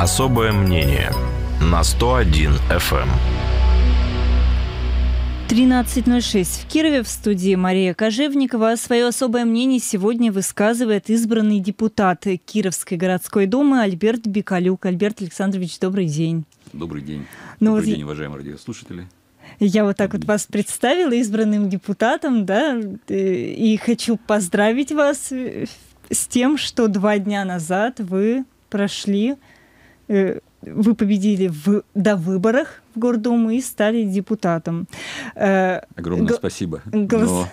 Особое мнение на 101 FM. 13.06 в Кирове в студии Мария Кожевникова. Свое особое мнение сегодня высказывает избранный депутат Кировской городской думы Альберт Бикалюк. Альберт Александрович, добрый день. Добрый день. Ну, добрый вот... день, уважаемые радиослушатели. Я вот так вот вас представила избранным депутатом, да, э, и хочу поздравить вас э, с тем, что два дня назад вы прошли Э, вы победили в выборах в Гордуму и стали депутатом. Э, Огромное Г- спасибо. Голос... Но...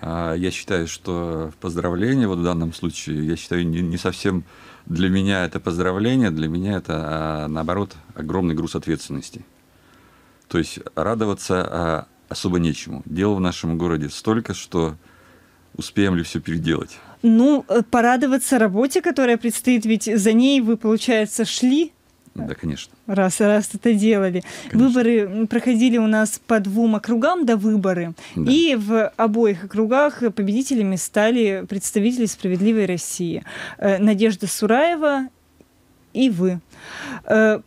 А, я считаю, что поздравление вот в данном случае, я считаю, не, не совсем для меня это поздравление, для меня это, а, наоборот, огромный груз ответственности. То есть радоваться а, особо нечему. Дел в нашем городе столько, что успеем ли все переделать. Ну, э, порадоваться работе, которая предстоит, ведь за ней вы, получается, шли да, конечно. Раз, и раз это делали. Конечно. Выборы проходили у нас по двум округам до выборы. Да. И в обоих округах победителями стали представители «Справедливой России». Э, Надежда Сураева и вы. Э,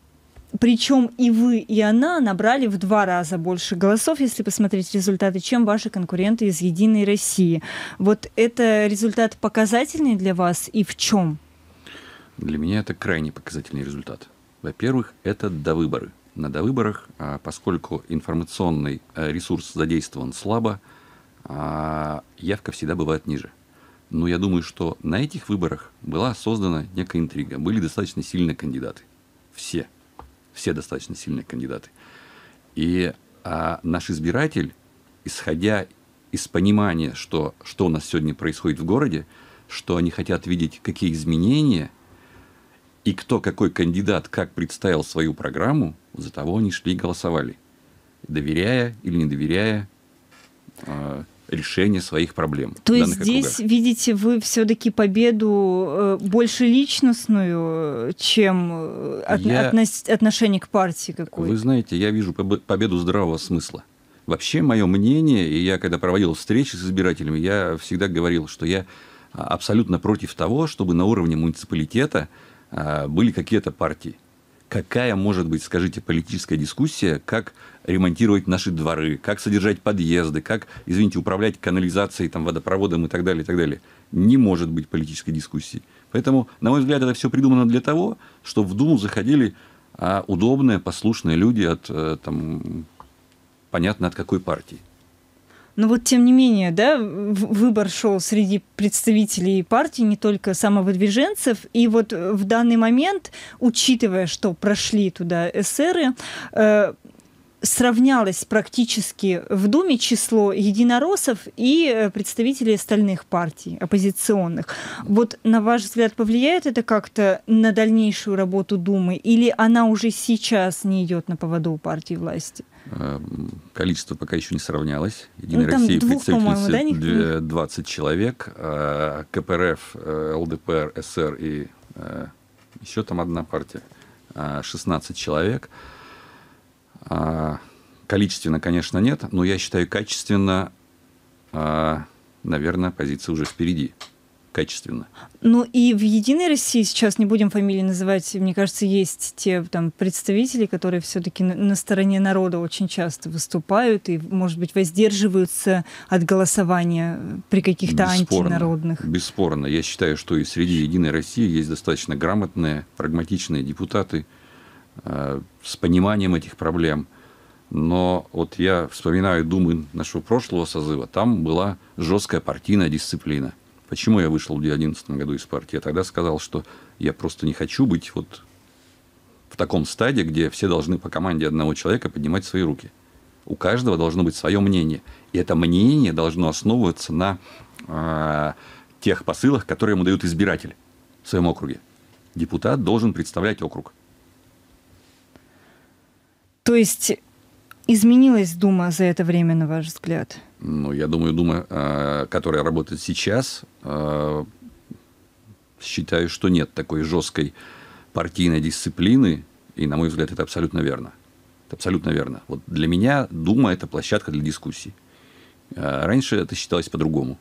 причем и вы, и она набрали в два раза больше голосов, если посмотреть результаты, чем ваши конкуренты из Единой России. Вот это результат показательный для вас и в чем? Для меня это крайне показательный результат. Во-первых, это до выборы. На довыборах, а поскольку информационный э, ресурс задействован слабо, а явка всегда бывает ниже. Но я думаю, что на этих выборах была создана некая интрига. Были достаточно сильные кандидаты. Все все достаточно сильные кандидаты. И а, наш избиратель, исходя из понимания, что, что у нас сегодня происходит в городе, что они хотят видеть, какие изменения и кто какой кандидат как представил свою программу, за того они шли и голосовали, доверяя или не доверяя а, решение своих проблем. То есть здесь округах. видите вы все-таки победу э, больше личностную, э, чем э, я... относ... отношение к партии какой-то? Вы знаете, я вижу победу здравого смысла. Вообще мое мнение, и я когда проводил встречи с избирателями, я всегда говорил, что я а, абсолютно против того, чтобы на уровне муниципалитета а, были какие-то партии какая может быть, скажите, политическая дискуссия, как ремонтировать наши дворы, как содержать подъезды, как, извините, управлять канализацией, там, водопроводом и так далее, и так далее. Не может быть политической дискуссии. Поэтому, на мой взгляд, это все придумано для того, чтобы в Думу заходили а, удобные, послушные люди от, э, там, понятно, от какой партии. Но вот тем не менее, да, выбор шел среди представителей партии, не только самовыдвиженцев. И вот э, в данный момент, учитывая, что прошли туда эсеры, э, сравнялось практически в Думе число единороссов и э, представителей остальных партий оппозиционных. Вот, на ваш взгляд, повлияет это как-то на дальнейшую работу Думы? Или она уже сейчас не идет на поводу у партии власти? Э, количество пока еще не сравнялось. Единая ну, Россия представительница да, 20 человек. Э, КПРФ, э, ЛДПР, СР и еще там одна партия. 16 человек. Количественно, конечно, нет, но я считаю, качественно, наверное, позиция уже впереди качественно. Ну и в «Единой России» сейчас, не будем фамилии называть, мне кажется, есть те там представители, которые все-таки на, на стороне народа очень часто выступают и, может быть, воздерживаются от голосования э, при каких-то антинародных. Бесспорно. Я считаю, что и среди «Единой России» есть достаточно грамотные, прагматичные депутаты э, с пониманием этих проблем. Но вот я вспоминаю Думы нашего прошлого созыва, там была жесткая партийная дисциплина – Почему я вышел в 2011 году из партии? Я тогда сказал, что я просто не хочу быть вот в таком стаде, где все должны по команде одного человека поднимать свои руки. У каждого должно быть свое мнение. И это мнение должно основываться на э, тех посылах, которые ему дают избиратель в своем округе. Депутат должен представлять округ. То есть Изменилась Дума за это время, на ваш взгляд? Ну, я думаю, Дума, э, которая работает сейчас, э, считаю, что нет такой жесткой партийной дисциплины, и, на мой взгляд, это абсолютно верно. Это абсолютно верно. Вот для меня Дума – это площадка для дискуссий. Э, раньше это считалось по-другому.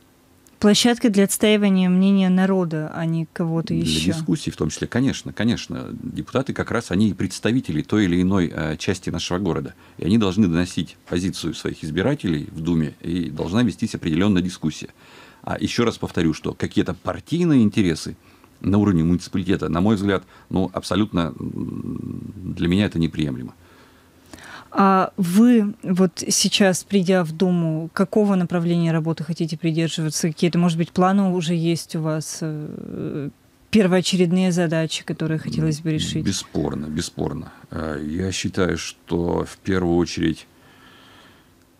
Площадка для отстаивания мнения народа, а не кого-то еще. Для дискуссий в том числе, конечно, конечно. Депутаты как раз, они и представители той или иной а, части нашего города. И они должны доносить позицию своих избирателей в Думе, и должна вестись определенная дискуссия. А еще раз повторю, что какие-то партийные интересы на уровне муниципалитета, на мой взгляд, ну, абсолютно для меня это неприемлемо. А вы вот сейчас, придя в Думу, какого направления работы хотите придерживаться? Какие-то, может быть, планы уже есть у вас? Э, первоочередные задачи, которые хотелось бы решить? Бесспорно, бесспорно. Э, я считаю, что в первую очередь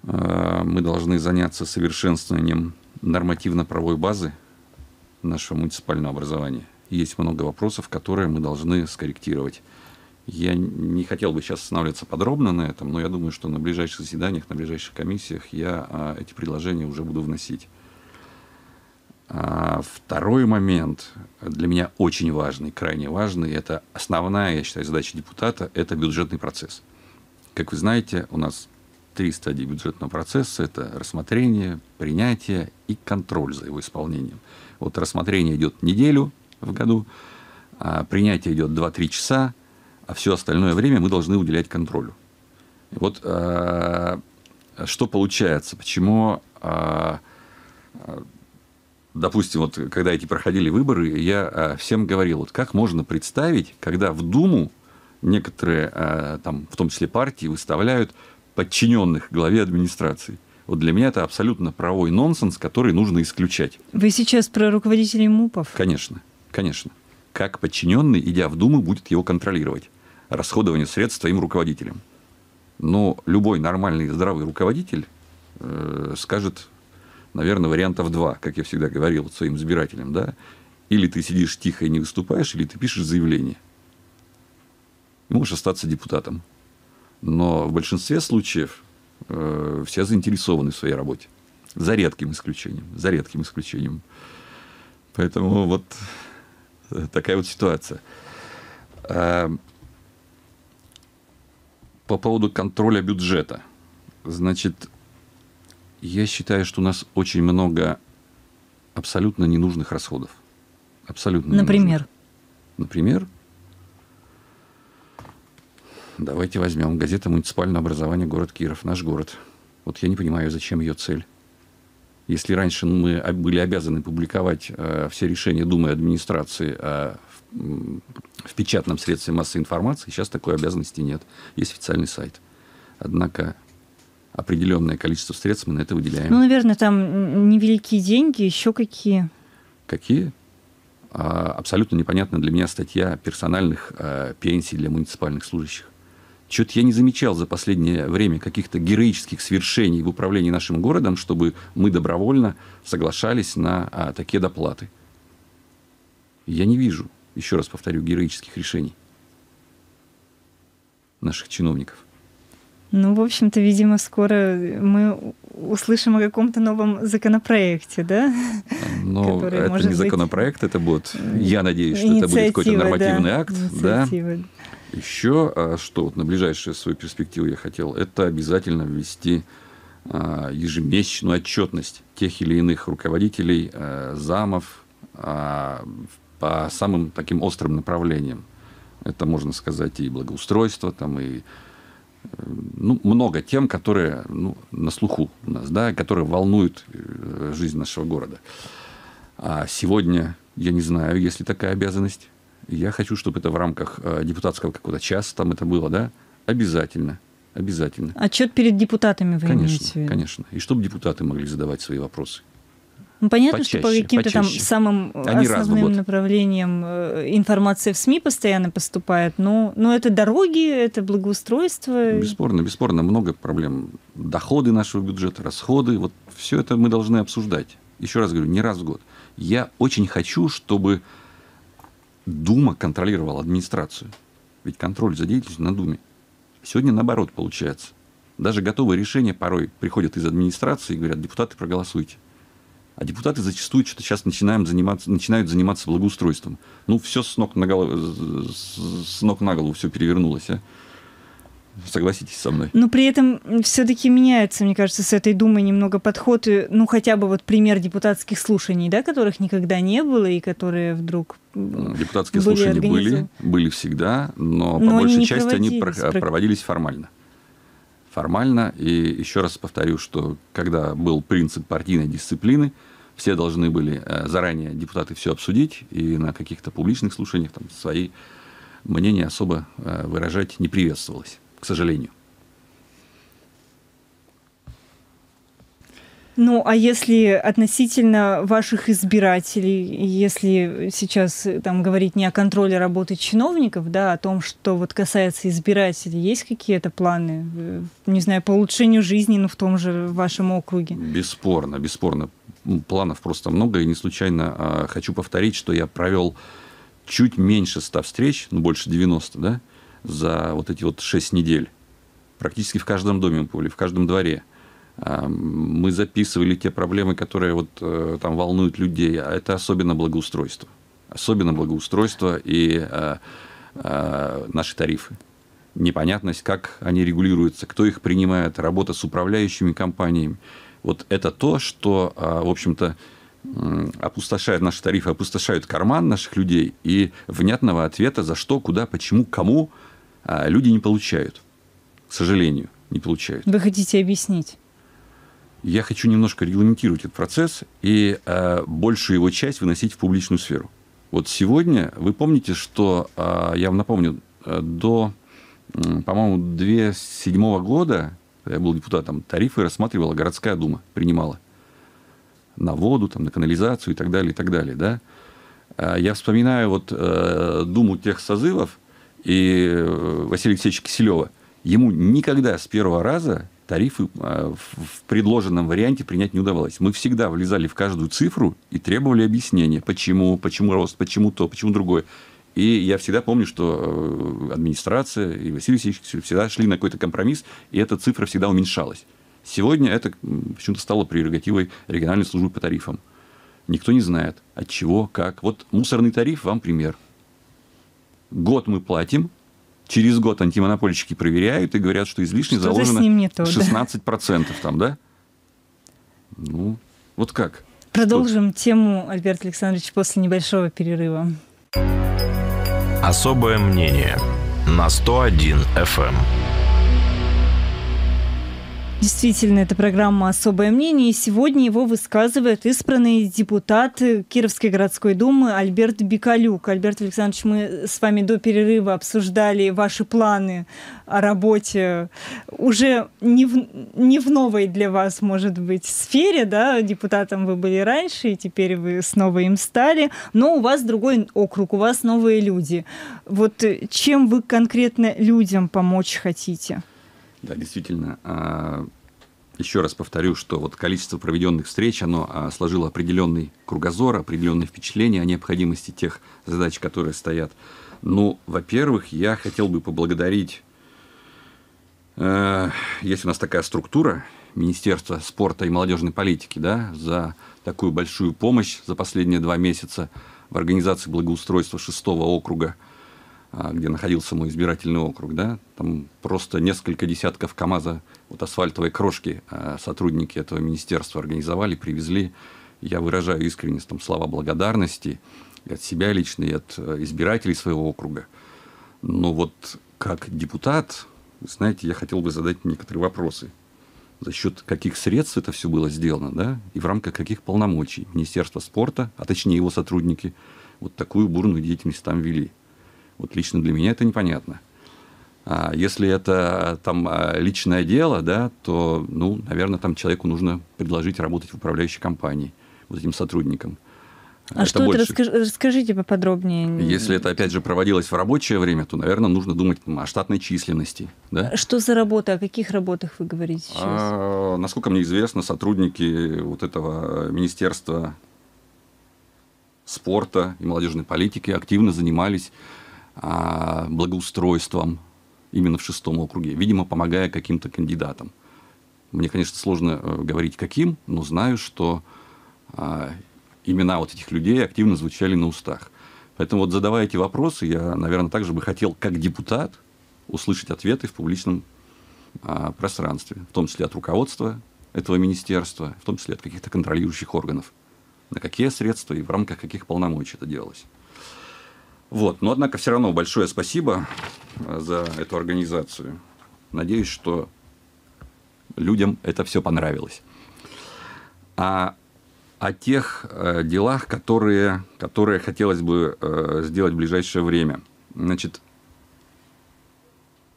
э, мы должны заняться совершенствованием нормативно-правовой базы нашего муниципального образования. Есть много вопросов, которые мы должны скорректировать. Я не хотел бы сейчас останавливаться подробно на этом, но я думаю, что на ближайших заседаниях, на ближайших комиссиях я а, эти предложения уже буду вносить. А, второй момент, для меня очень важный, крайне важный, это основная, я считаю, задача депутата – это бюджетный процесс. Как вы знаете, у нас три стадии бюджетного процесса – это рассмотрение, принятие и контроль за его исполнением. Вот рассмотрение идет неделю в году, а, принятие идет 2-3 часа, а все остальное время мы должны уделять контролю. Вот э, что получается, почему, э, э, допустим, вот когда эти проходили выборы, я э, всем говорил, вот как можно представить, когда в Думу некоторые, э, там, в том числе партии, выставляют подчиненных главе администрации. Вот для меня это абсолютно правой нонсенс, который нужно исключать. Вы сейчас про руководителей МУПов? Конечно, конечно как подчиненный, идя в Думу, будет его контролировать, расходование средств своим руководителем. Но любой нормальный здравый руководитель э, скажет, наверное, вариантов два, как я всегда говорил своим избирателям, да, или ты сидишь тихо и не выступаешь, или ты пишешь заявление. И можешь остаться депутатом. Но в большинстве случаев э, все заинтересованы в своей работе. За редким исключением. За редким исключением. Поэтому вот Э, такая вот ситуация. Эм, по поводу контроля бюджета. Значит, я считаю, что у нас очень много абсолютно ненужных расходов. Абсолютно. Например? Ненужных. Например? Давайте возьмем газета «Муниципальное образование. Город Киров». Наш город. Вот я не понимаю, зачем ее цель. Если раньше мы были обязаны публиковать э, все решения Думы и администрации а, в печатном средстве массовой информации, сейчас такой обязанности нет. Есть официальный сайт. Однако определенное количество средств мы на это выделяем. Ну, наверное, там невеликие деньги, еще какие. Какие? А, абсолютно непонятна для меня статья персональных э, пенсий для муниципальных служащих что то я не замечал за последнее время каких-то героических свершений в управлении нашим городом, чтобы мы добровольно соглашались на а, такие доплаты. Я не вижу, еще раз повторю, героических решений наших чиновников. Ну, в общем-то, видимо, скоро мы услышим о каком-то новом законопроекте, да? Но это не быть... законопроект, это будет, я надеюсь, что это будет какой-то нормативный да, акт. Да? Еще, а, что вот на ближайшую свою перспективу я хотел, это обязательно ввести а, ежемесячную отчетность тех или иных руководителей, а, замов по самым таким острым направлениям. Это, можно сказать, и благоустройство, там, и э, ну, много тем, которые ну, на слуху у нас, да, которые волнуют э, жизнь нашего города. А сегодня, я не знаю, есть ли такая обязанность. Я хочу, чтобы это в рамках э, депутатского какого-то часа там это было, да? Обязательно. Обязательно. Отчет а перед депутатами вы конечно, имеете в Конечно. И чтобы депутаты могли задавать свои вопросы. Ну, понятно, почаще, что по каким-то там самым Они основным направлениям э, информация в СМИ постоянно поступает, но, но это дороги, это благоустройство. Бесспорно, бесспорно, много проблем. Доходы нашего бюджета, расходы, вот все это мы должны обсуждать. Еще раз говорю, не раз в год. Я очень хочу, чтобы Дума контролировала администрацию. Ведь контроль за деятельностью на Думе. Сегодня наоборот получается. Даже готовые решения порой приходят из администрации и говорят, депутаты, проголосуйте. А депутаты зачастую что-то сейчас начинаем заниматься, начинают заниматься благоустройством. Ну, все с ног на голову, с ног на голову все перевернулось. А? Согласитесь со мной. Но при этом все-таки меняется, мне кажется, с этой Думой немного подход. Э, ну, хотя бы вот пример депутатских слушаний, да, которых никогда не было и которые вдруг Депутатские были слушания были, были всегда, но, но по большей они части они проводились формально. Формально. И еще раз повторю, что когда был принцип партийной дисциплины, все должны были э, заранее депутаты все обсудить, и на каких-то публичных слушаниях там, свои мнения особо э, выражать не приветствовалось к сожалению. Ну, а если относительно ваших избирателей, если сейчас э, там говорить не о контроле работы чиновников, да, а о том, что вот касается избирателей, есть какие-то планы, э, не знаю, по улучшению жизни, ну, в том же вашем округе? Бесспорно, бесспорно. Ну, планов просто много, и не случайно а, хочу повторить, что я провел чуть меньше 100 встреч, ну, больше 90, да, за вот эти вот шесть недель. Практически в каждом доме мы были, в каждом дворе. А, мы записывали те проблемы, которые вот э, там волнуют людей, а это особенно благоустройство. Особенно благоустройство и а, а, наши тарифы. Непонятность, как они регулируются, кто их принимает, работа с управляющими компаниями. Вот это то, что, в общем-то, опустошает наши тарифы, опустошают карман наших людей, и внятного ответа за что, куда, почему, кому – а люди не получают. К сожалению, не получают. Вы хотите объяснить? Я хочу немножко регламентировать этот процесс и э, большую его часть выносить в публичную сферу. Вот сегодня, вы помните, что, э, я вам напомню, э, до, э, по-моему, 2007 года, я был депутатом, тарифы рассматривала городская дума, принимала на воду, там, на канализацию и так далее, и так далее. Да? Э, я вспоминаю вот э, думу тех созывов, и э, Василия Алексеевича Киселева, ему никогда с первого раза тарифы а, в предложенном варианте принять не удавалось. Мы всегда влезали в каждую цифру и требовали объяснения, почему, почему рост, почему то, почему другое. И я всегда помню, что э, администрация и Василий Алексеевич всегда шли на какой-то компромисс, и эта цифра всегда уменьшалась. Сегодня это почему-то стало прерогативой региональной службы по тарифам. Никто не знает, от чего, как. Вот мусорный тариф вам пример год мы платим, через год антимонопольщики проверяют и говорят, что излишне что заложено с ним не то, 16% да. там, да? Ну, вот как? Продолжим Тут. тему, Альберт Александрович, после небольшого перерыва. Особое мнение на 101 FM. Действительно, это программа «Особое мнение», и сегодня его высказывает избранный депутат Кировской городской думы Альберт Бикалюк. Альберт Александрович, мы с вами до перерыва обсуждали ваши планы о работе уже не в, не в новой для вас, может быть, сфере, да, депутатом вы были раньше, и теперь вы снова им стали, но у вас другой округ, у вас новые люди. Вот чем вы конкретно людям помочь хотите? Да, действительно. А, еще раз повторю, что вот количество проведенных встреч, оно а, сложило определенный кругозор, определенные впечатления о необходимости тех задач, которые стоят. Ну, во-первых, я хотел бы поблагодарить, э, есть у нас такая структура, Министерство спорта и молодежной политики, да, за такую большую помощь за последние два месяца в организации благоустройства шестого округа – а, где находился мой избирательный округ, да, там просто несколько десятков КАМАЗа вот асфальтовой крошки а, сотрудники этого министерства организовали, привезли. Я выражаю искренне там слова благодарности и от себя лично, и от э, избирателей своего округа. Но вот как депутат, знаете, я хотел бы задать некоторые вопросы. За счет каких средств это все было сделано, да, и в рамках каких полномочий министерства спорта, а точнее его сотрудники, вот такую бурную деятельность там вели – вот лично для меня это непонятно. А если это э, там э, личное дело, да, то, ну, наверное, там человеку нужно предложить работать в управляющей компании вот этим сотрудникам. А это что больше. это? Расскажи, расскажите поподробнее. Если это, опять же, проводилось в рабочее время, то, наверное, нужно думать о штатной численности. Да? А что за работа? О каких работах вы говорите сейчас? А, насколько мне известно, сотрудники вот этого Министерства спорта и молодежной политики активно занимались а, благоустройством именно в шестом округе, видимо, помогая каким-то кандидатам. Мне, конечно, сложно э, говорить каким, но знаю, что а, имена вот этих людей активно звучали на устах. Поэтому вот задавая эти вопросы, я, наверное, также бы хотел, как депутат, услышать ответы в публичном а, пространстве, в том числе от руководства этого министерства, в том числе от каких-то контролирующих органов, на какие средства и в рамках каких полномочий это делалось. Вот. Но, однако, все равно большое спасибо э, за эту организацию. Надеюсь, что людям это все понравилось. А о тех э, делах, которые, которые хотелось бы э, сделать в ближайшее время. Значит,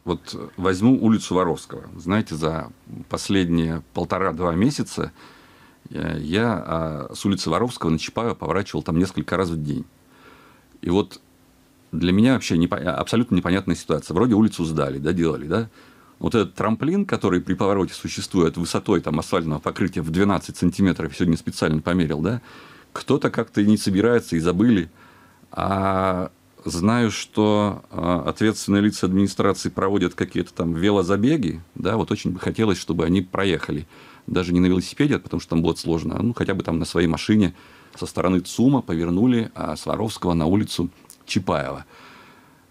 вот возьму улицу Воровского. Знаете, за последние полтора-два месяца э, я э, с улицы Воровского на Чапаева поворачивал там несколько раз в день. И вот для меня вообще непо... абсолютно непонятная ситуация. Вроде улицу сдали, да, делали, да. Вот этот трамплин, который при повороте существует высотой там, асфальтного покрытия в 12 сантиметров, сегодня специально померил, да, кто-то как-то не собирается и забыли. А знаю, что а, ответственные лица администрации проводят какие-то там велозабеги, да, вот очень бы хотелось, чтобы они проехали. Даже не на велосипеде, а потому что там будет сложно, ну, хотя бы там на своей машине со стороны ЦУМа повернули, а Сваровского на улицу Чапаева.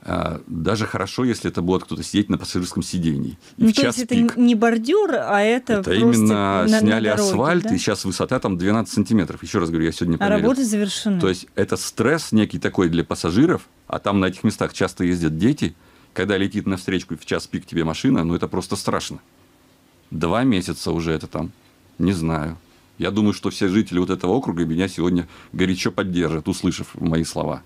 А, даже хорошо, если это будет кто-то сидеть на пассажирском сидении. И ну, в то час есть пик. это не бордюр, а это, это именно на, сняли на дороге, асфальт, да? и сейчас высота там 12 сантиметров. Еще раз говорю, я сегодня померил. А работы завершены. То есть это стресс некий такой для пассажиров, а там на этих местах часто ездят дети. Когда летит навстречу в час пик тебе машина, ну это просто страшно. Два месяца уже это там. Не знаю. Я думаю, что все жители вот этого округа меня сегодня горячо поддержат, услышав мои слова.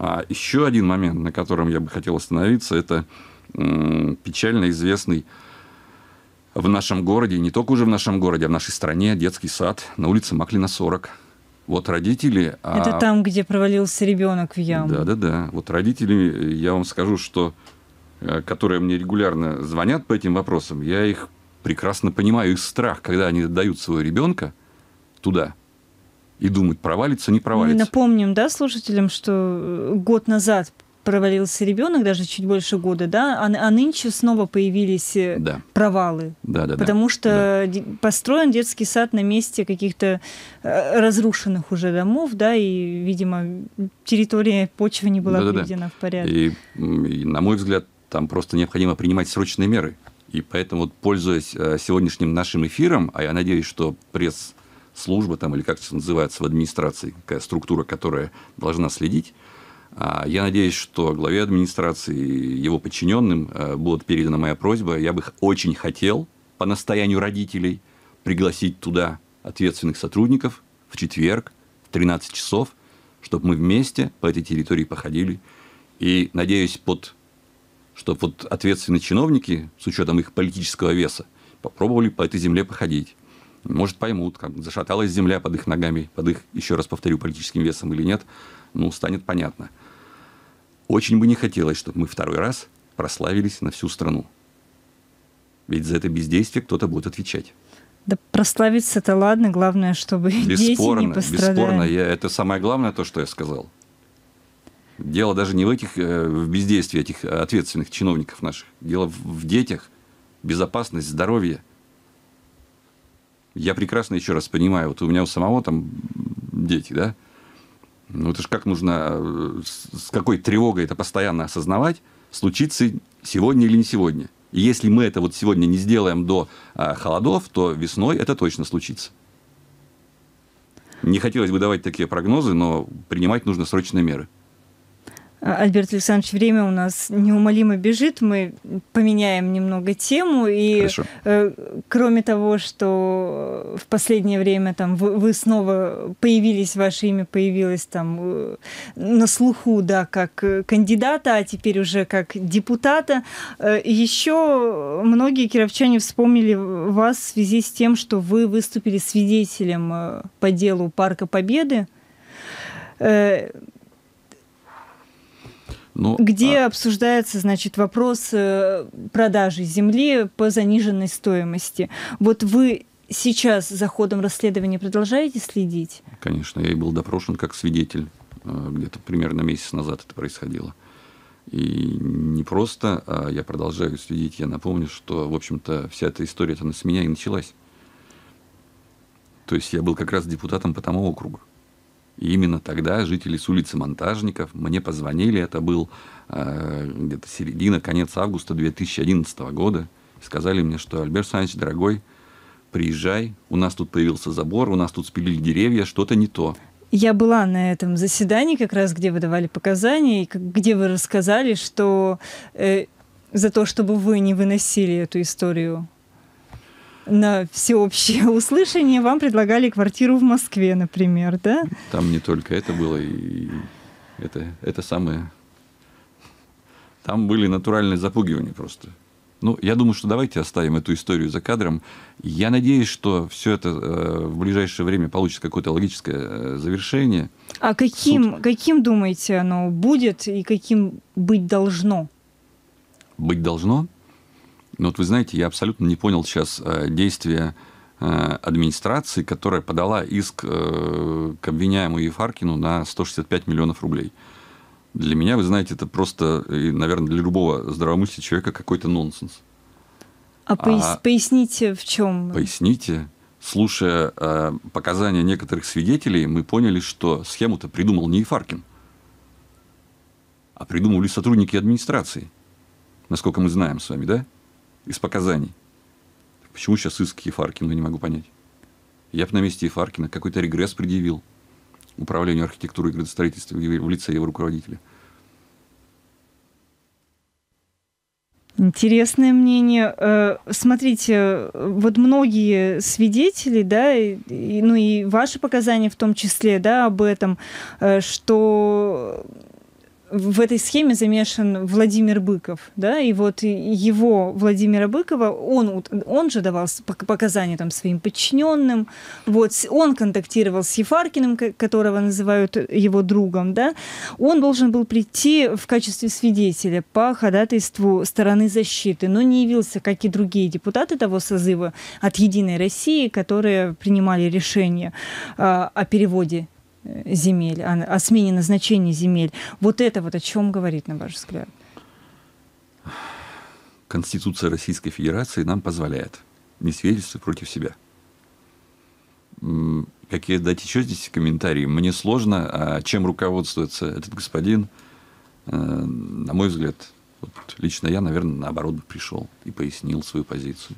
А еще один момент, на котором я бы хотел остановиться, это печально известный в нашем городе, не только уже в нашем городе, а в нашей стране детский сад на улице Маклина 40. Вот родители... А это а... там, где провалился ребенок в яму. Да, да, да. Вот родители, я вам скажу, что э, которые мне регулярно звонят по этим вопросам, я их прекрасно понимаю, их страх, когда они дают своего ребенка туда – и думать, провалится, не провалится. Мы напомним, да, слушателям, что э, год назад провалился ребенок, даже чуть больше года, да, а, а нынче снова появились э, да. провалы. Да, да, потому да, что да. построен детский сад на месте каких-то э, разрушенных уже домов, да, и, видимо, территория почвы не была да, приведена да, в порядок. И, и, на мой взгляд, там просто необходимо принимать срочные меры. И поэтому, вот, пользуясь сегодняшним нашим эфиром, а я надеюсь, что пресс служба там, или как это называется в администрации, какая структура, которая должна следить. А, я надеюсь, что главе администрации, его подчиненным э, будет передана моя просьба. Я бы очень хотел по настоянию родителей пригласить туда ответственных сотрудников в четверг в 13 часов, чтобы мы вместе по этой территории походили. И, надеюсь, под, чтобы вот ответственные чиновники, с учетом их политического веса, попробовали по этой земле походить. Может, поймут, как зашаталась земля под их ногами, под их, еще раз повторю, политическим весом или нет, ну, станет понятно. Очень бы не хотелось, чтобы мы второй раз прославились на всю страну. Ведь за это бездействие кто-то будет отвечать. Да прославиться-то ладно, главное, чтобы бесспорно, дети не пострадали. Бесспорно, я, это самое главное то, что я сказал. Дело даже не в этих, э, в бездействии этих ответственных чиновников наших. Дело в детях, безопасность, здоровье – я прекрасно еще раз понимаю, вот у меня у самого там дети, да, ну это же как нужно, э, с какой тревогой это постоянно осознавать, случится сегодня или не сегодня. И если мы это вот сегодня не сделаем до а, холодов, то весной это точно случится. Не хотелось бы давать такие прогнозы, но принимать нужно срочные меры. Альберт Александрович, время у нас неумолимо бежит, мы поменяем немного тему. И Хорошо. Э, кроме того, что в последнее время там вы, снова появились, ваше имя появилось там э, на слуху, да, как э, кандидата, а теперь уже как депутата. еще многие кировчане вспомнили вас в связи с тем, что вы выступили свидетелем по делу Парка Победы. Ну, где а... обсуждается, значит, вопрос э, продажи земли по заниженной стоимости. Вот вы сейчас за ходом расследования продолжаете следить? Конечно, я и был допрошен как свидетель. Э, где-то примерно месяц назад это происходило. И не просто, а я продолжаю следить. Я напомню, что, в общем-то, вся эта история-то с меня и началась. То есть я был как раз депутатом по тому округу. И именно тогда жители с улицы Монтажников мне позвонили, это был э, где-то середина, конец августа 2011 года, и сказали мне, что Альберт Александрович, дорогой, приезжай, у нас тут появился забор, у нас тут спилили деревья, что-то не то. Я была на этом заседании как раз, где вы давали показания, и где вы рассказали, что э, за то, чтобы вы не выносили эту историю на всеобщее услышание вам предлагали квартиру в Москве, например, да? Там не только это было, и это, это самое... Там были натуральные запугивания просто. Ну, я думаю, что давайте оставим эту историю за кадром. Я надеюсь, что все это э, в ближайшее время получит какое-то логическое э, завершение. А каким, Суд... каким думаете, оно будет и каким быть должно? Быть должно? Но ну, вот вы знаете, я абсолютно не понял сейчас э, действия э, администрации, которая подала иск э, к обвиняемому Ефаркину на 165 миллионов рублей. Для меня, вы знаете, это просто, наверное, для любого здравомыслящего человека какой-то нонсенс. А, а поясните, в чем? Поясните. Слушая показания некоторых свидетелей, мы поняли, что схему-то придумал не Ефаркин, а придумывали сотрудники администрации. Насколько мы знаем с вами, да? из показаний. Почему сейчас иски Ефаркина, ну, не могу понять. Я бы на месте Ефаркина какой-то регресс предъявил управлению архитектуры и градостроительства в лице его руководителя. Интересное мнение. Э, смотрите, вот многие свидетели, да, ну и ваши показания в том числе, да, об этом, э, что в этой схеме замешан Владимир Быков, да, и вот его Владимира Быкова, он, он же давал показания там своим подчиненным, вот, он контактировал с Ефаркиным, которого называют его другом, да, он должен был прийти в качестве свидетеля по ходатайству стороны защиты, но не явился, как и другие депутаты того созыва от «Единой России», которые принимали решение э, о переводе Э, земель, о, а, о смене назначения земель. Вот это вот о чем говорит, на ваш взгляд? Конституция Российской Федерации нам позволяет не свидетельствовать против себя. Какие дать еще здесь комментарии? Мне сложно, а чем руководствуется этот господин, э, на мой взгляд, вот лично я, наверное, наоборот бы пришел и пояснил свою позицию.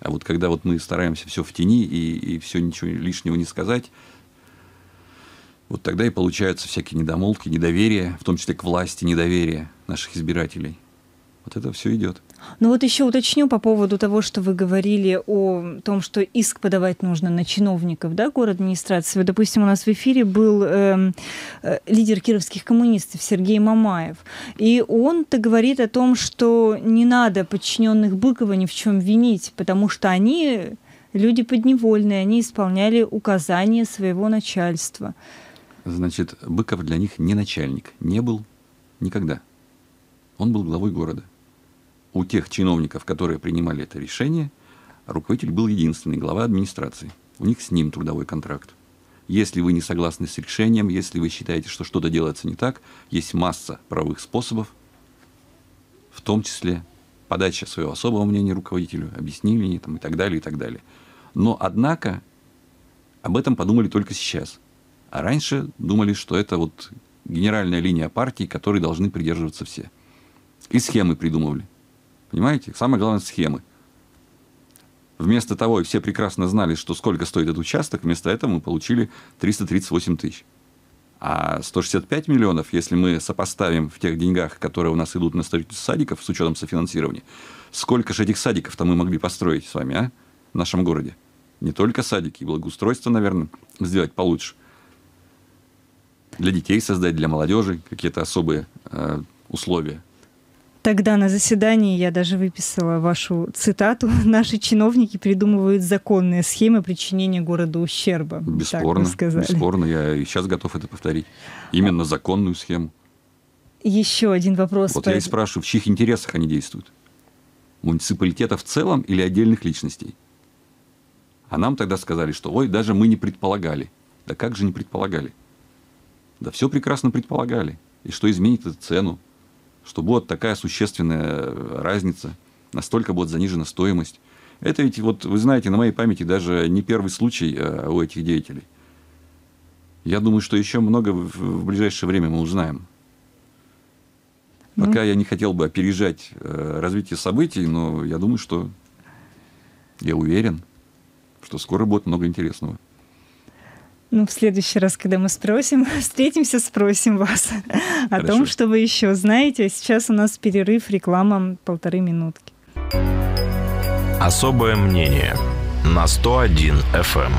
А вот когда вот мы стараемся все в тени и, и все ничего лишнего не сказать, вот тогда и получаются всякие недомолвки, недоверие, в том числе к власти, недоверие наших избирателей. Вот это все идет. Ну вот еще уточню по поводу того, что вы говорили о том, что иск подавать нужно на чиновников, да, город администрации. Вот, допустим, у нас в эфире был э, э, лидер кировских коммунистов Сергей Мамаев, и он-то говорит о том, что не надо подчиненных Быкова ни в чем винить, потому что они люди подневольные, они исполняли указания своего начальства. Значит, Быков для них не начальник, не был никогда. Он был главой города. У тех чиновников, которые принимали это решение, руководитель был единственный, глава администрации. У них с ним трудовой контракт. Если вы не согласны с решением, если вы считаете, что что-то делается не так, есть масса правовых способов, в том числе подача своего особого мнения руководителю, объяснение там, и так далее, и так далее. Но, однако, об этом подумали только сейчас – а раньше думали, что это вот генеральная линия партии, которой должны придерживаться все. И схемы придумывали. Понимаете? Самое главное – схемы. Вместо того, и все прекрасно знали, что сколько стоит этот участок, вместо этого мы получили 338 тысяч. А 165 миллионов, если мы сопоставим в тех деньгах, которые у нас идут на строительство садиков, с учетом софинансирования, сколько же этих садиков-то мы могли построить с вами, а, в нашем городе? Не только садики, и благоустройство, наверное, сделать получше для детей создать, для молодежи какие-то особые э, условия. Тогда на заседании я даже выписала вашу цитату. Наши чиновники придумывают законные схемы причинения городу ущерба. Бесспорно, бесспорно. Я и сейчас готов это повторить. Именно законную схему. Еще один вопрос. Вот по... я и спрашиваю, в чьих интересах они действуют? Муниципалитета в целом или отдельных личностей? А нам тогда сказали, что ой, даже мы не предполагали. Да как же не предполагали? Да все прекрасно предполагали. И что изменит эту цену, что будет такая существенная э, разница, настолько будет занижена стоимость. Это ведь, вот вы знаете, на моей памяти даже не первый случай э, у этих деятелей. Я думаю, что еще много в ближайшее время мы узнаем. Ну. Пока ну. я не хотел бы опережать э, развитие событий, но я думаю, что я уверен, что скоро будет много интересного. Ну, в следующий раз, когда мы спросим, встретимся, спросим вас Хорошо. о том, что вы еще знаете. Сейчас у нас перерыв, реклама полторы минутки. Особое мнение на 101 FM. Эм.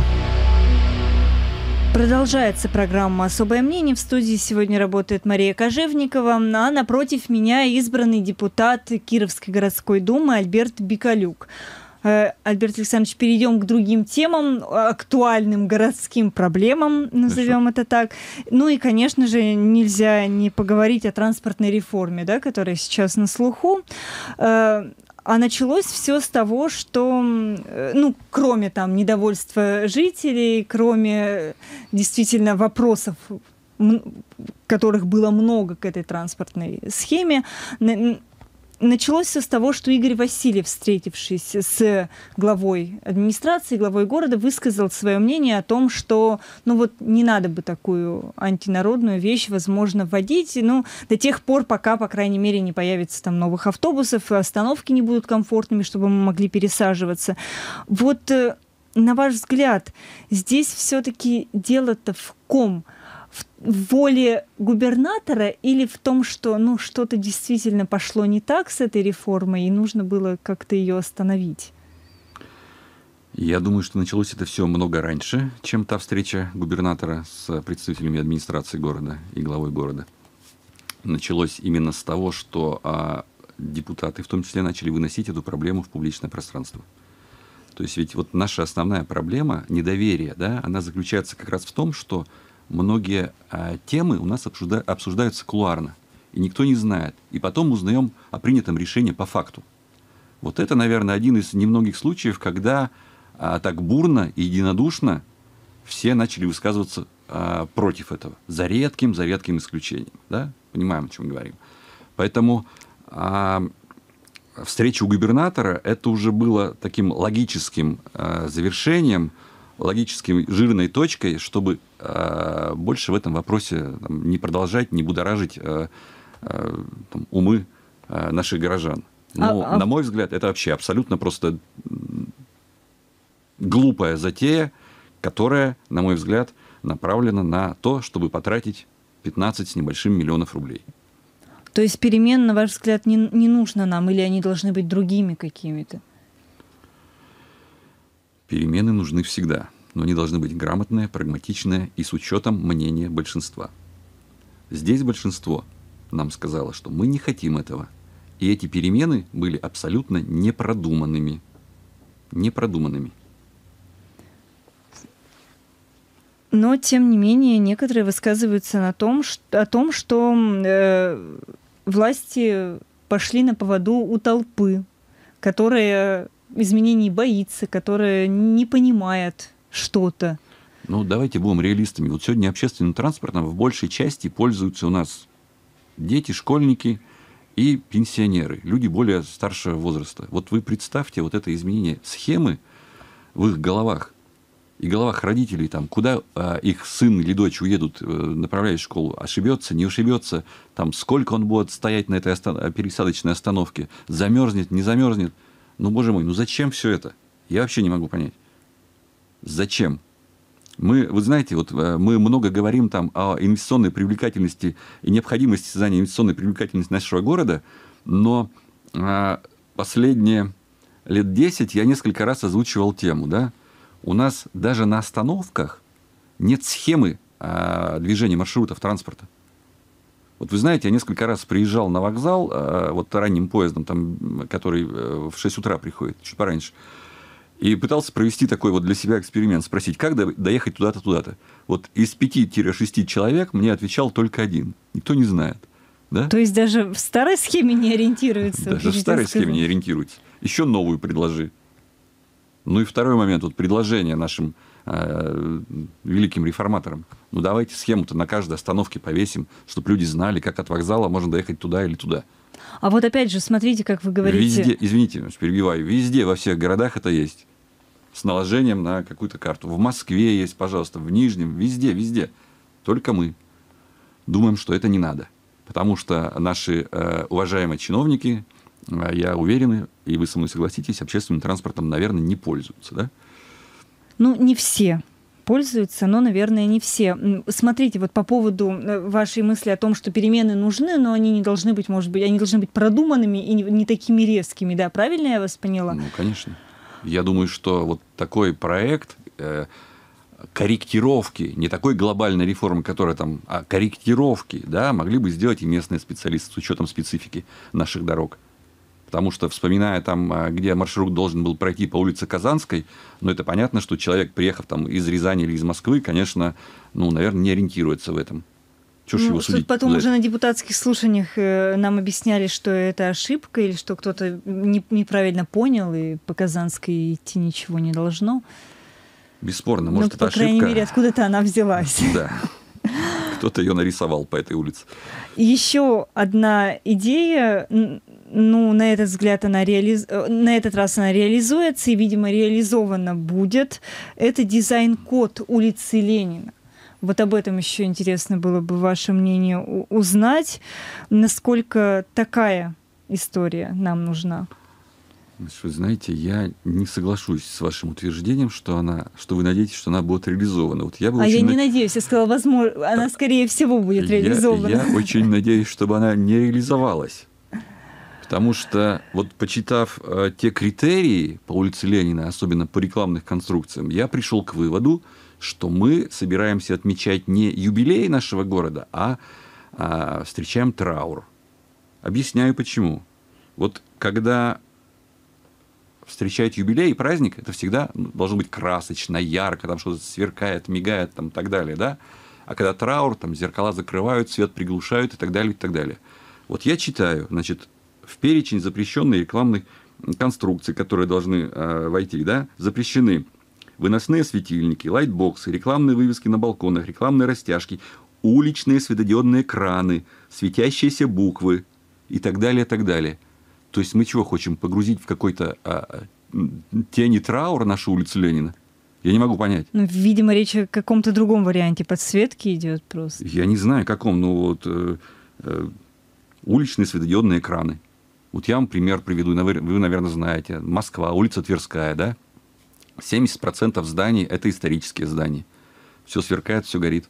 Продолжается программа «Особое мнение». В студии сегодня работает Мария Кожевникова, а напротив меня избранный депутат Кировской городской думы Альберт Бикалюк. Э, Альберт Александрович, перейдем к другим темам, актуальным городским проблемам, назовем это так. Ну и, конечно же, нельзя не поговорить о транспортной реформе, да, которая сейчас на слуху. Э, а началось все с того, что, э, ну, кроме там недовольства жителей, кроме действительно вопросов которых было много к этой транспортной схеме, началось все с того, что Игорь Васильев, встретившись с главой администрации, главой города, высказал свое мнение о том, что ну вот не надо бы такую антинародную вещь, возможно, вводить, ну, до тех пор, пока, по крайней мере, не появится там новых автобусов, остановки не будут комфортными, чтобы мы могли пересаживаться. Вот э, на ваш взгляд, здесь все-таки дело-то в ком – в воле губернатора или в том, что ну, что-то действительно пошло не так с этой реформой, и нужно было как-то ее остановить? Я думаю, что началось это все много раньше, чем та встреча губернатора с представителями администрации города и главой города. Началось именно с того, что а, депутаты в том числе начали выносить эту проблему в публичное пространство. То есть ведь вот наша основная проблема недоверие, да, она заключается как раз в том, что многие э, темы у нас обсужда- обсуждаются кулуарно, и никто не знает. И потом узнаем о принятом решении по факту. Вот это, наверное, один из немногих случаев, когда э, так бурно и единодушно все начали высказываться э, против этого, за редким, за редким исключением. Да? Понимаем, о чем говорим. Поэтому э, встреча у губернатора это уже было таким логическим э, завершением – логической жирной точкой, чтобы э, больше в этом вопросе там, не продолжать, не будоражить э, э, там, умы э, наших горожан. Но, а, а на мой взгляд, это вообще абсолютно просто глупая затея, которая, на мой взгляд, направлена на то, чтобы потратить 15 с небольшим миллионов рублей. То есть перемен, на ваш взгляд, не, не нужно нам, или они должны быть другими какими-то? Перемены нужны всегда, но они должны быть грамотные, прагматичные и с учетом мнения большинства. Здесь большинство нам сказало, что мы не хотим этого. И эти перемены были абсолютно непродуманными. Непродуманными. Но, тем не менее, некоторые высказываются на том, что, о том, что э, власти пошли на поводу у толпы, которая изменений боится, которая не понимает что-то. Ну, давайте будем реалистами. Вот сегодня общественным транспортом в большей части пользуются у нас дети, школьники и пенсионеры, люди более старшего возраста. Вот вы представьте вот это изменение схемы в их головах и головах родителей, там, куда э, их сын или дочь уедут, э, направляясь в школу, ошибется, не ошибется, там, сколько он будет стоять на этой оста- пересадочной остановке, замерзнет, не замерзнет – ну, боже мой, ну зачем все это? Я вообще не могу понять. Зачем? Мы, вы знаете, вот э, мы много говорим там о инвестиционной привлекательности и необходимости создания инвестиционной привлекательности нашего города, но э, последние лет 10 я несколько раз озвучивал тему, да, у нас даже на остановках нет схемы э, движения маршрутов транспорта. Вот вы знаете, я несколько раз приезжал на вокзал, а, вот ранним поездом, там, который э, в 6 утра приходит, чуть пораньше, и пытался провести такой вот для себя эксперимент, спросить, как доехать туда-то, туда-то. Вот из 5-6 человек мне отвечал только один. Никто не знает. Да? То есть даже в старой схеме не ориентируется. Даже в старой сказать. схеме не ориентируется. Еще новую предложи. Ну и второй момент, вот предложение нашим Э, великим реформатором. Ну давайте схему-то на каждой остановке повесим, чтобы люди знали, как от вокзала можно доехать туда или туда. А вот опять же, смотрите, как вы говорите. Везде, извините, перебиваю, везде, во всех городах это есть. С наложением на какую-то карту. В Москве есть, пожалуйста, в Нижнем, везде, везде. Только мы думаем, что это не надо. Потому что наши э, уважаемые чиновники, э, я уверен, и вы со мной согласитесь, общественным транспортом, наверное, не пользуются. Да? Ну, не все пользуются, но, наверное, не все. Смотрите, вот по поводу э, вашей мысли о том, что перемены нужны, но они не должны быть, может быть, они должны быть продуманными и не, не такими резкими, да? Правильно я вас поняла? Ну, конечно. Я думаю, что вот такой проект э, корректировки, не такой глобальной реформы, которая там, а корректировки, да, могли бы сделать и местные специалисты с учетом специфики наших дорог потому что, вспоминая там, а, где маршрут должен был пройти по улице Казанской, ну, это понятно, что человек, приехав там из Рязани или из Москвы, конечно, ну, наверное, не ориентируется в этом. Чего ну, его судить? Потом уже на депутатских слушаниях э, нам объясняли, что это ошибка или что кто-то не, неправильно понял, и по Казанской идти ничего не должно. Бесспорно, ну, может, Но, это по ошибка. По крайней мере, откуда-то она взялась. Да. Кто-то ее нарисовал по этой улице. Еще одна идея ну, на этот взгляд она реализ... Э, на этот раз она реализуется и, видимо, реализована будет. Это дизайн-код улицы Ленина. Вот об этом еще интересно было бы ваше мнение узнать, насколько такая история нам нужна. Вы знаете, я не соглашусь с вашим утверждением, что она, что вы надеетесь, что она будет реализована. Вот я бы а я не надеюсь, я сказала, возможно, она скорее всего будет реализована. Я, я очень надеюсь, чтобы она не реализовалась. Потому что вот почитав э, те критерии по улице Ленина, особенно по рекламных конструкциям, я пришел к выводу, что мы собираемся отмечать не юбилей нашего города, а э, встречаем траур. Объясняю почему. Вот когда встречают юбилей, праздник, это всегда ну, должно быть красочно, ярко, там что-то сверкает, мигает, там так далее, да? А когда траур, там зеркала закрывают, свет приглушают и так далее, и так далее. Вот я читаю, значит, в перечень запрещенной рекламных конструкций, которые должны э, войти, да, запрещены выносные светильники, лайтбоксы, рекламные вывески на балконах, рекламные растяжки, уличные светодиодные экраны, светящиеся буквы и так далее, так далее. То есть мы чего хотим погрузить в какой-то а, а тени траура нашу улицу Ленина? Я не могу понять. Ну, видимо, речь о каком-то другом варианте подсветки идет просто. Я не знаю, каком, но вот э, э, уличные светодиодные экраны. Вот я вам пример приведу, вы, наверное, знаете. Москва, улица Тверская, да? 70% зданий – это исторические здания. Все сверкает, все горит.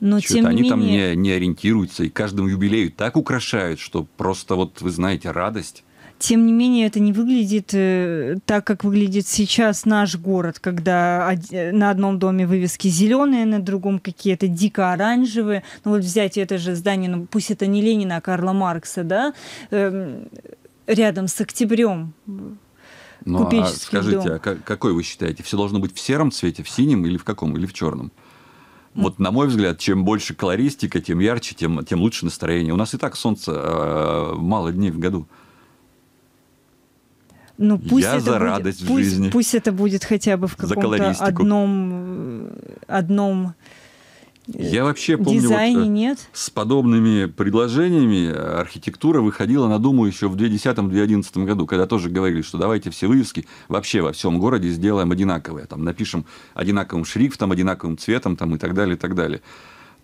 Но тем они менее... там не, не ориентируются, и каждому юбилею так украшают, что просто вот, вы знаете, радость – тем не менее, это не выглядит э, так, как выглядит сейчас наш город, когда э, на одном доме вывески зеленые, на другом какие-то дико оранжевые. Ну вот взять это же здание, ну пусть это не Ленина, а Карла Маркса, да, эм, рядом с октябрем. Ну, а скажите, дом. а какой вы считаете? Все должно быть в сером цвете, в синем или в каком, или в черном? Ну. Вот, на мой взгляд, чем больше колористика, тем ярче, тем, тем лучше настроение. У нас и так солнца э, мало дней в году. Ну, пусть я это за будет, радость пусть, в жизни. Пусть это будет хотя бы в каком-то одном, одном э, я вообще помню, Дизайне вот, э, нет. с подобными предложениями архитектура выходила на Думу еще в 2010-2011 году, когда тоже говорили, что давайте все вывески вообще во всем городе сделаем одинаковые, там напишем одинаковым шрифтом, одинаковым цветом там, и так далее, и так далее.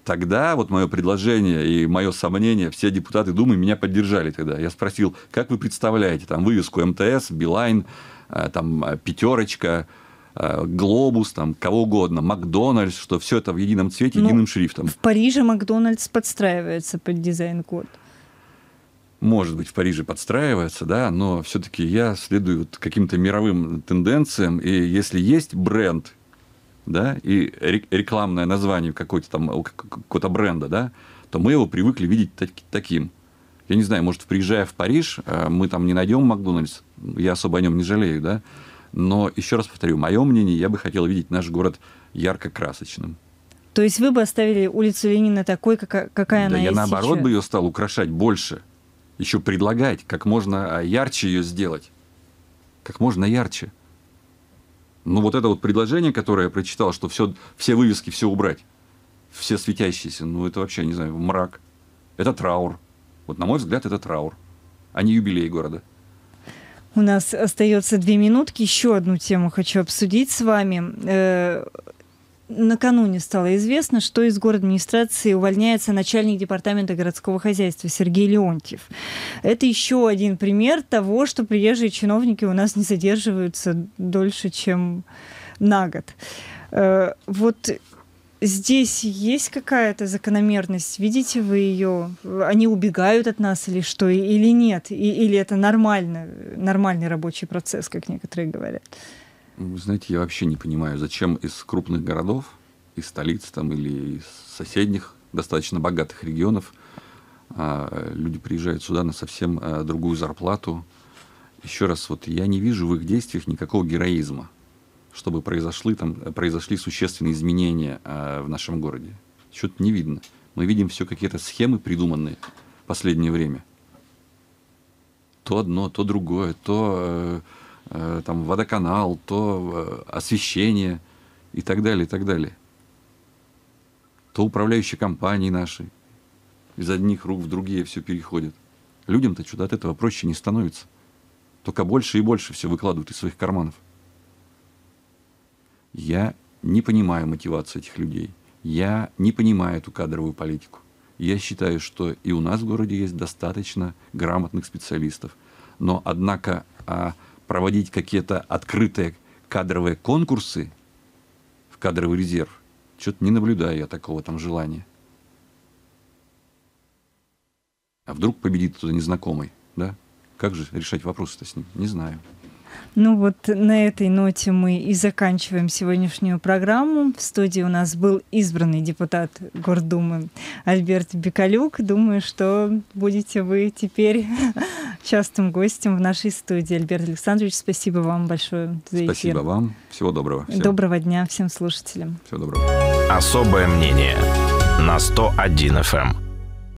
Тогда вот мое предложение и мое сомнение, все депутаты Думы меня поддержали тогда. Я спросил, как вы представляете там вывеску МТС, Билайн, э, там э, пятерочка, э, Глобус, там, кого угодно, Макдональдс, что все это в едином цвете, ну, единым шрифтом. В Париже Макдональдс подстраивается под дизайн-код. Может быть, в Париже подстраивается, да, но все-таки я следую каким-то мировым тенденциям, и если есть бренд, да, и рекламное название какой-то там, какого-то бренда, да, то мы его привыкли видеть так, таким. Я не знаю, может, приезжая в Париж, э, мы там не найдем Макдональдс, я особо о нем не жалею, да, но еще раз повторю, мое мнение, я бы хотел видеть наш город ярко-красочным. То есть вы бы оставили улицу Ленина такой, какая, какая да, она я есть наоборот сейчас? бы ее стал украшать больше, еще предлагать, как можно а, ярче ее сделать, как можно ярче. Ну вот это вот предложение, которое я прочитал, что все, все вывески, все убрать, все светящиеся, ну это вообще, не знаю, мрак. Это траур. Вот на мой взгляд, это траур, а не юбилей города. У нас остается две минутки. Еще одну тему хочу обсудить с вами. Э, накануне стало известно, что из город администрации увольняется начальник департамента городского хозяйства Сергей Леонтьев. Это еще один пример того, что приезжие чиновники у нас не задерживаются дольше, чем на год. Э, вот здесь есть какая-то закономерность? Видите вы ее? Они убегают от нас или что? Или нет? или это нормально, нормальный рабочий процесс, как некоторые говорят? знаете, я вообще не понимаю, зачем из крупных городов, из столиц там, или из соседних, достаточно богатых регионов, а, люди приезжают сюда на совсем а, другую зарплату. Еще раз, вот я не вижу в их действиях никакого героизма, чтобы произошли, там, произошли существенные изменения а, в нашем городе. Что-то не видно. Мы видим все какие-то схемы придуманные в последнее время. То одно, то другое, то э, Э, там водоканал, то э, освещение и так далее, и так далее. То управляющие компании наши из одних рук в другие все переходит. Людям-то чудо от этого проще не становится. Только больше и больше все выкладывают из своих карманов. Я не понимаю мотивацию этих людей. Я не понимаю эту кадровую политику. Я считаю, что и у нас в городе есть достаточно грамотных специалистов. Но, однако, а проводить какие-то открытые кадровые конкурсы в кадровый резерв. Что-то не наблюдаю я такого там желания. А вдруг победит кто-то незнакомый, да? Как же решать вопросы-то с ним? Не знаю. Ну вот на этой ноте мы и заканчиваем сегодняшнюю программу. В студии у нас был избранный депутат Гордумы Альберт Бекалюк. Думаю, что будете вы теперь частым гостем в нашей студии. Альберт Александрович, спасибо вам большое за эфир. Спасибо вам. Всего доброго. Всем. Доброго дня всем слушателям. Всего доброго. Особое мнение на 101 FM.